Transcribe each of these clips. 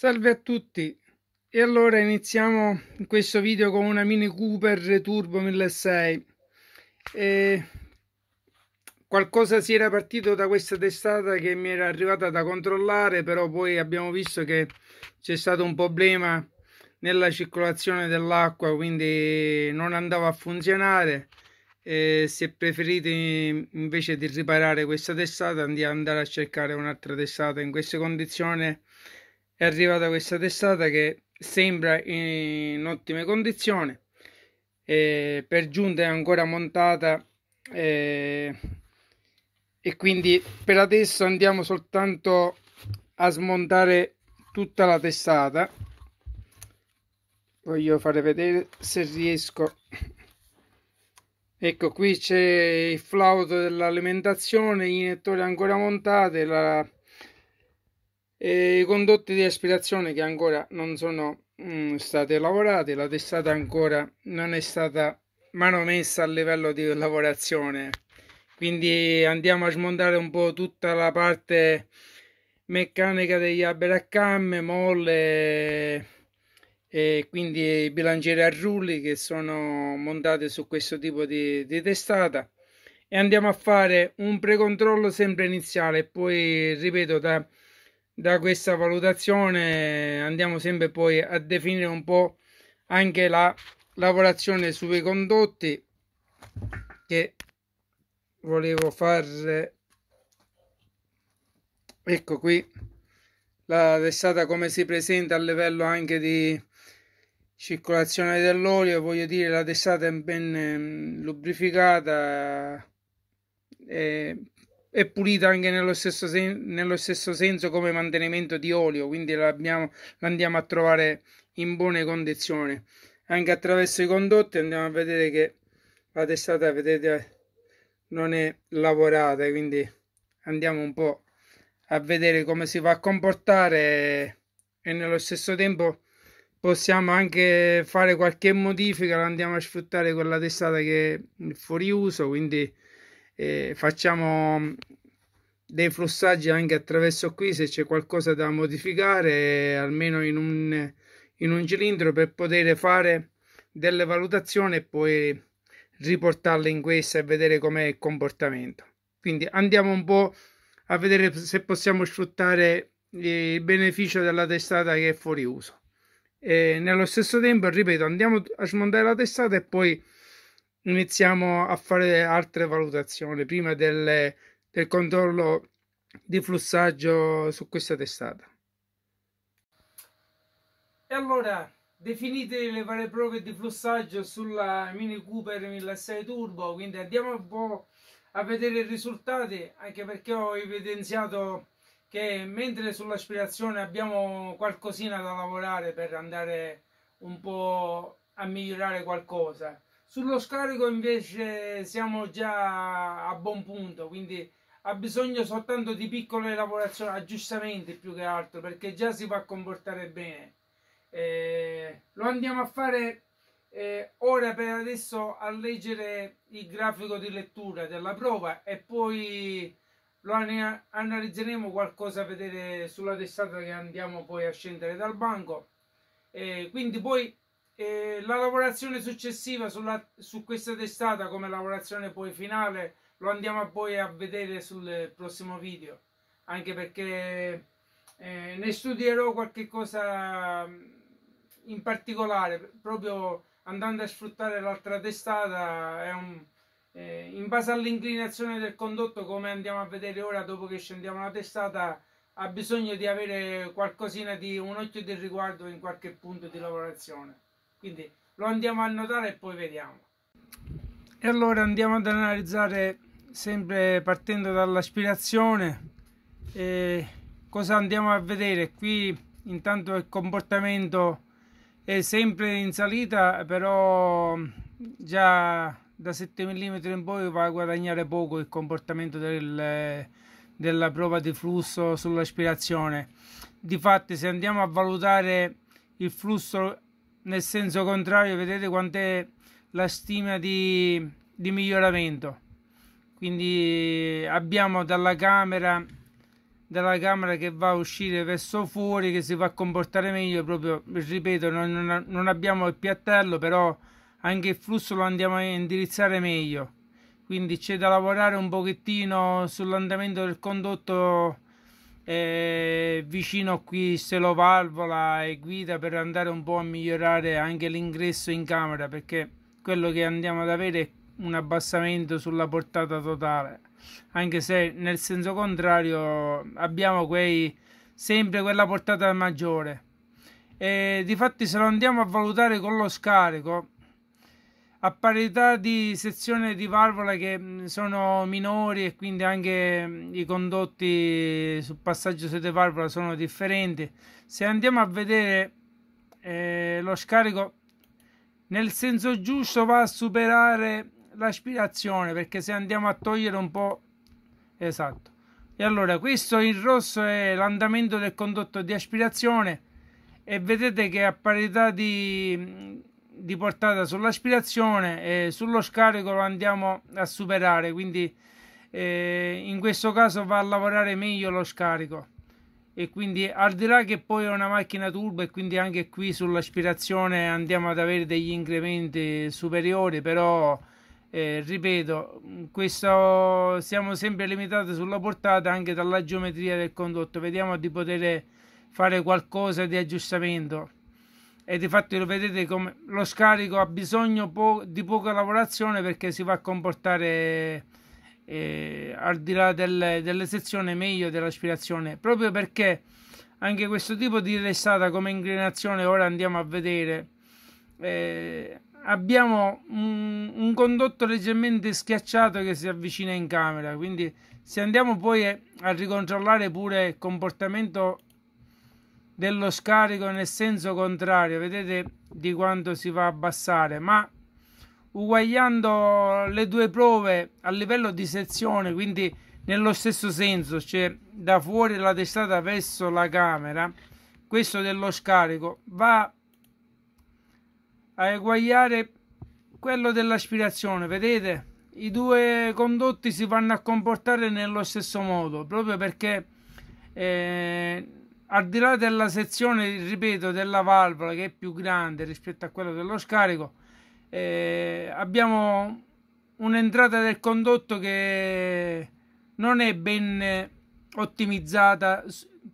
Salve a tutti e allora iniziamo questo video con una Mini Cooper Turbo 1006 e qualcosa si era partito da questa testata che mi era arrivata da controllare però poi abbiamo visto che c'è stato un problema nella circolazione dell'acqua quindi non andava a funzionare e se preferite invece di riparare questa testata andiamo ad andare a cercare un'altra testata in queste condizioni è arrivata questa testata che sembra in ottime condizioni eh, per giunta è ancora montata eh, e quindi per adesso andiamo soltanto a smontare tutta la testata voglio fare vedere se riesco ecco qui c'è il flauto dell'alimentazione gli iniettore ancora montate la e i condotti di aspirazione che ancora non sono mh, mm, state lavorate, la testata ancora non è stata manomessa a livello di lavorazione. Quindi andiamo a smontare un po' tutta la parte meccanica degli alberi a camme, molle e quindi i bilancieri a rulli che sono montati su questo tipo di, di testata e andiamo a fare un precontrollo sempre iniziale poi ripeto da da questa valutazione andiamo sempre poi a definire un po' anche la lavorazione sui condotti che volevo fare ecco qui la testata come si presenta a livello anche di circolazione dell'olio voglio dire la testata è ben mm, lubrificata e è pulita anche nello stesso, sen- nello stesso senso come mantenimento di olio, quindi l'andiamo a trovare in buone condizioni. Anche attraverso i condotti andiamo a vedere che la testata, vedete, non è lavorata, quindi andiamo un po' a vedere come si va a comportare e nello stesso tempo possiamo anche fare qualche modifica, andiamo a sfruttare quella testata che è fuori uso, quindi eh, facciamo mm, dei flussaggi anche attraverso qui se c'è qualcosa da modificare almeno in un, in un cilindro per poter fare delle valutazioni e poi riportarle in questa e vedere com'è il comportamento quindi andiamo un po' a vedere se possiamo sfruttare il beneficio della testata che è fuori uso e nello stesso tempo ripeto andiamo a smontare la testata e poi iniziamo a fare altre valutazioni prima delle, del controllo di flussaggio su questa testata. E allora, definite le varie prove di flussaggio sulla Mini Cooper 1006 Turbo, quindi andiamo un po' a vedere i risultati, anche perché ho evidenziato che mentre sull'aspirazione abbiamo qualcosina da lavorare per andare un po' a migliorare qualcosa sullo scarico invece siamo già a buon punto, quindi ha bisogno soltanto di piccole lavorazioni, aggiustamenti ah, più che altro, perché già si va a comportare bene. Eh, lo andiamo a fare eh, ora per adesso a leggere il grafico di lettura della prova e poi lo analizzeremo qualcosa a vedere sulla testata che andiamo poi a scendere dal banco. Eh, quindi poi e la lavorazione successiva sulla, su questa testata come lavorazione poi finale lo andiamo poi a vedere sul prossimo video anche perché eh, ne studierò qualche cosa mm, in particolare proprio andando a sfruttare l'altra testata un, eh, in base all'inclinazione del condotto come andiamo a vedere ora dopo che scendiamo la testata ha bisogno di avere qualcosina di un occhio di riguardo in qualche punto di lavorazione quindi lo andiamo a notare e poi vediamo e allora andiamo ad analizzare sempre partendo dall'aspirazione eh, cosa andiamo a vedere qui intanto il comportamento è sempre in salita però già da 7 mm in poi va a guadagnare poco il comportamento del, della prova di flusso sull'aspirazione difatti se andiamo a valutare il flusso nel senso contrario vedete quant'è la stima di, di miglioramento quindi abbiamo dalla camera dalla camera che va a uscire verso fuori che si fa comportare meglio proprio ripeto non, non abbiamo il piattello però anche il flusso lo andiamo a indirizzare meglio quindi c'è da lavorare un pochettino sull'andamento del condotto eh, vicino qui valvola e guida per andare un po' a migliorare anche l'ingresso in camera perché quello che andiamo ad avere è un abbassamento sulla portata totale anche se nel senso contrario abbiamo quei, sempre quella portata maggiore e difatti se lo andiamo a valutare con lo scarico a parità di sezione di valvola che mm, sono minori e quindi anche mm, i condotti sul passaggio sede valvola sono differenti. Se andiamo a vedere eh, lo scarico nel senso giusto va a superare l'aspirazione perché se andiamo a togliere un po' esatto. E allora questo in rosso è l'andamento del condotto di aspirazione e vedete che a parità di mm, di portata sull'aspirazione e sullo scarico lo andiamo a superare quindi eh, in questo caso va a lavorare meglio lo scarico e quindi al di là che poi è una macchina turbo e quindi anche qui sull'aspirazione andiamo ad avere degli incrementi superiori però eh, ripeto questo, siamo sempre limitati sulla portata anche dalla geometria del condotto vediamo di poter fare qualcosa di aggiustamento e di fatto lo vedete come lo scarico ha bisogno po di poca lavorazione perché si va a comportare eh, al di là del, delle sezioni meglio dell'aspirazione proprio perché anche questo tipo di restata come inclinazione ora andiamo a vedere eh, abbiamo un, un, condotto leggermente schiacciato che si avvicina in camera quindi se andiamo poi a ricontrollare pure il comportamento dello scarico nel senso contrario, vedete di quanto si va a abbassare, ma uguagliando le due prove a livello di sezione, quindi nello stesso senso, cioè da fuori la testata verso la camera, questo dello scarico va a eguagliare quello dell'aspirazione, vedete? I due condotti si vanno a comportare nello stesso modo, proprio perché eh, al di là della sezione, ripeto, della valvola che è più grande rispetto a quella dello scarico, eh, abbiamo un'entrata del condotto che non è ben ottimizzata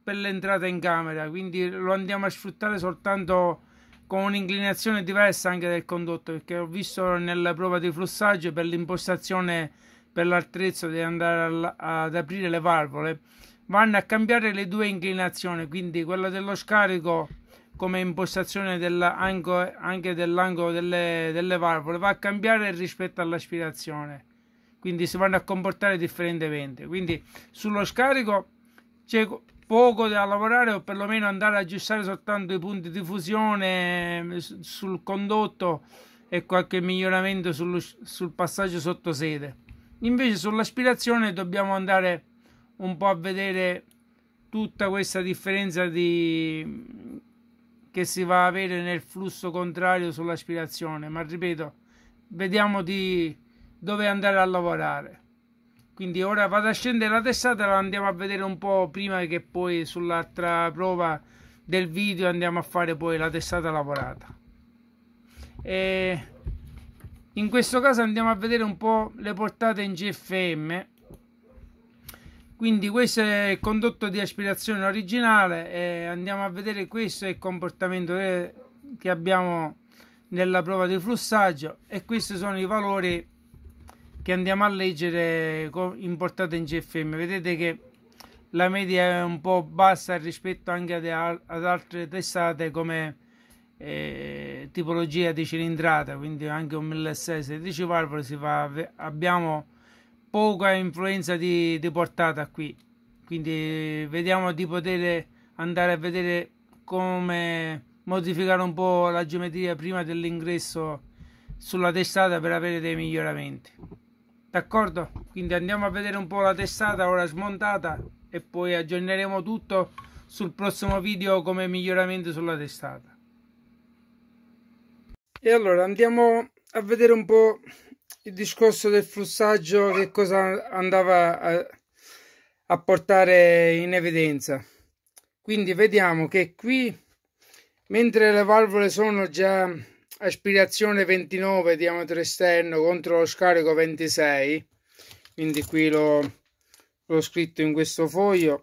per l'entrata in camera, quindi lo andiamo a sfruttare soltanto con un'inclinazione diversa anche del condotto, perché ho visto nella prova di flussaggio per l'impostazione per l'attrezzo di andare ad aprire le valvole vanno a cambiare le due inclinazioni, quindi quella dello scarico come impostazione anche, anche dell'angolo delle, delle, valvole va a cambiare rispetto all'aspirazione quindi si vanno a comportare differentemente quindi sullo scarico c'è poco da lavorare o perlomeno andare a aggiustare soltanto i punti di fusione mm, sul condotto e qualche miglioramento sul, sul passaggio sotto sede invece sull'aspirazione dobbiamo andare a un po' a vedere tutta questa differenza di... che si va a avere nel flusso contrario sull'aspirazione, ma ripeto, vediamo di dove andare a lavorare. Quindi ora vado a scendere la testata, la andiamo a vedere un po' prima che poi sull'altra prova del video andiamo a fare poi la testata lavorata. E in questo caso andiamo a vedere un po' le portate in GFM quindi questo è il condotto di aspirazione originale e andiamo a vedere questo è il comportamento che abbiamo nella prova di flussaggio e questi sono i valori che andiamo a leggere importati in GFM vedete che la media è un po' bassa rispetto anche ad altre testate come eh, tipologia di cilindrata quindi anche un 1006 16 valvole si fa abbiamo poca influenza di, di portata qui. Quindi vediamo di poter andare a vedere come modificare un po' la geometria prima dell'ingresso sulla testata per avere dei miglioramenti. D'accordo? Quindi andiamo a vedere un po' la testata ora smontata e poi aggiorneremo tutto sul prossimo video come miglioramento sulla testata. E allora andiamo a vedere un po' il discorso del flussaggio che cosa andava a, a portare in evidenza. Quindi vediamo che qui, mentre le valvole sono già aspirazione 29 diametro esterno contro lo scarico 26, quindi qui l'ho scritto in questo foglio,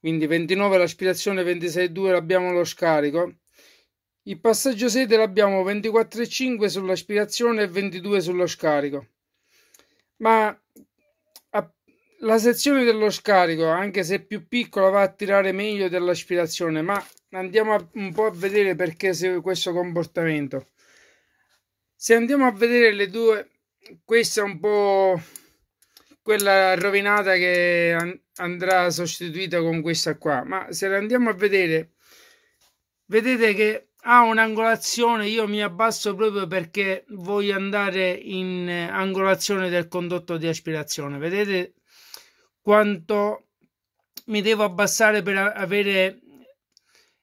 quindi 29 l'aspirazione 26,2 abbiamo lo scarico, il passaggio sede l'abbiamo 24,5 sull'aspirazione e 22 sullo scarico. Ma la sezione dello scarico, anche se più piccola, va a tirare meglio dell'aspirazione, ma andiamo un po' a vedere perché segue questo comportamento. Se andiamo a vedere le due, questa è un po' quella rovinata che andrà sostituita con questa qua, ma se andiamo a vedere, vedete che ha un'angolazione io mi abbasso proprio perché voglio andare in eh, angolazione del condotto di aspirazione vedete quanto mi devo abbassare per avere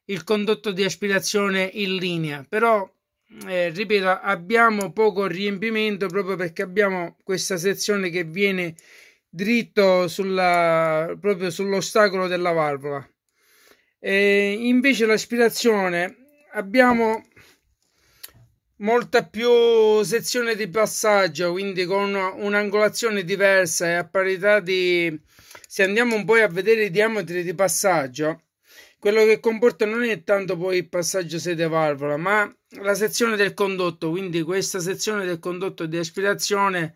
il condotto di aspirazione in linea però eh, ripeto abbiamo poco riempimento proprio perché abbiamo questa sezione che viene dritto sulla, proprio sull'ostacolo della valvola e invece l'aspirazione abbiamo molta più sezione di passaggio, quindi con un'angolazione diversa e a parità di... Se andiamo un po' a vedere i diametri di passaggio, quello che comporta non è tanto poi il passaggio sede-valvola, ma la sezione del condotto, quindi questa sezione del condotto di aspirazione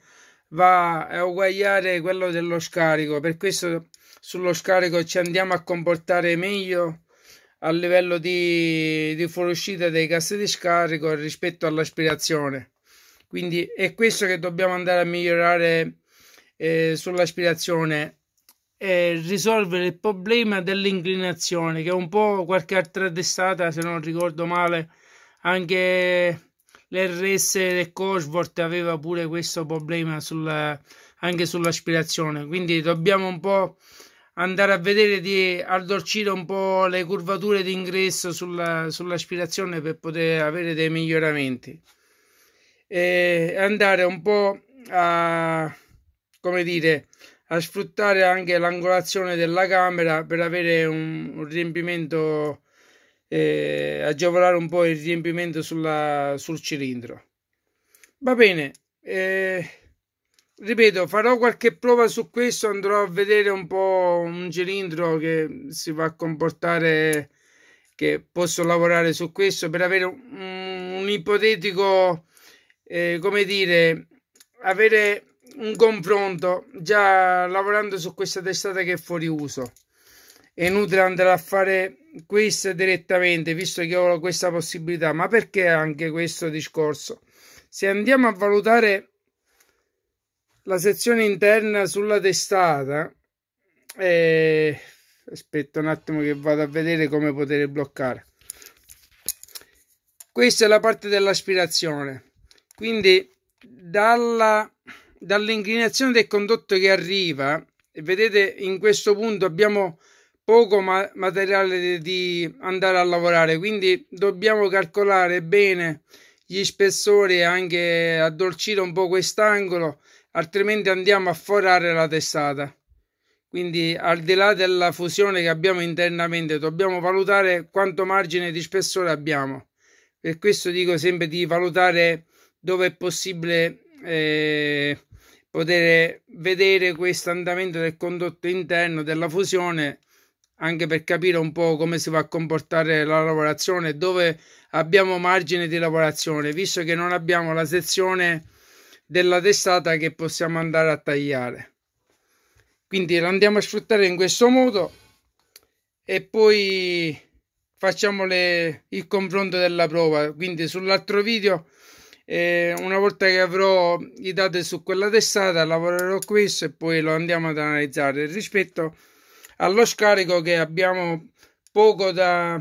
va a uguagliare quello dello scarico, per questo sullo scarico ci andiamo a comportare meglio a livello di, di fuoriuscita dei casse di scarico rispetto all'aspirazione. Quindi è questo che dobbiamo andare a migliorare eh, sull'aspirazione risolvere il problema dell'inclinazione che è un po' qualche altra testata se non ricordo male anche l'RS del Cosworth aveva pure questo problema sulla, anche sull'aspirazione quindi dobbiamo un po' andare a vedere di addolcire un po' le curvature d'ingresso sulla, sull'aspirazione per poter avere dei miglioramenti e andare un po' a come dire a sfruttare anche l'angolazione della camera per avere un, un riempimento eh, agevolare un po' il riempimento sulla, sul cilindro va bene eh, ripeto, farò qualche prova su questo, andrò a vedere un po' un cilindro che si va a comportare, che posso lavorare su questo per avere un, un ipotetico, eh, come dire, avere un confronto già lavorando su questa testata che è fuori uso. È inutile andare a fare questo direttamente, visto che ho questa possibilità, ma perché anche questo discorso? Se andiamo a valutare la sezione interna sulla testata, eh, aspetta un attimo che vado a vedere come poter bloccare. Questa è la parte dell'aspirazione, quindi dalla, dall'inclinazione del condotto che arriva, e vedete in questo punto abbiamo poco ma materiale di andare a lavorare, quindi dobbiamo calcolare bene gli spessori e anche addolcire un po' quest'angolo altrimenti andiamo a forare la testata. Quindi al di là della fusione che abbiamo internamente dobbiamo valutare quanto margine di spessore abbiamo. Per questo dico sempre di valutare dove è possibile eh, poter vedere questo andamento del condotto interno della fusione anche per capire un po' come si va a comportare la lavorazione, dove abbiamo margine di lavorazione, visto che non abbiamo la sezione della testata che possiamo andare a tagliare quindi lo andiamo a sfruttare in questo modo e poi facciamo le, il confronto della prova quindi sull'altro video eh, una volta che avrò i dati su quella testata lavorerò questo e poi lo andiamo ad analizzare rispetto allo scarico che abbiamo poco da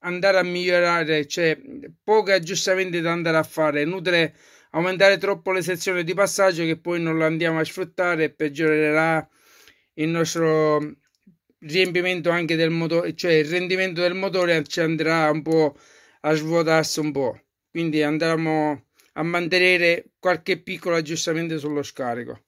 andare a migliorare, cioè poco aggiustamenti da andare a fare, nutre aumentare troppo le sezioni di passaggio che poi non lo andiamo a sfruttare e peggiorerà il nostro riempimento anche del motore, cioè il rendimento del motore ci andrà un po' a svuotarsi un po'. Quindi andremo a mantenere qualche piccolo aggiustamento sullo scarico.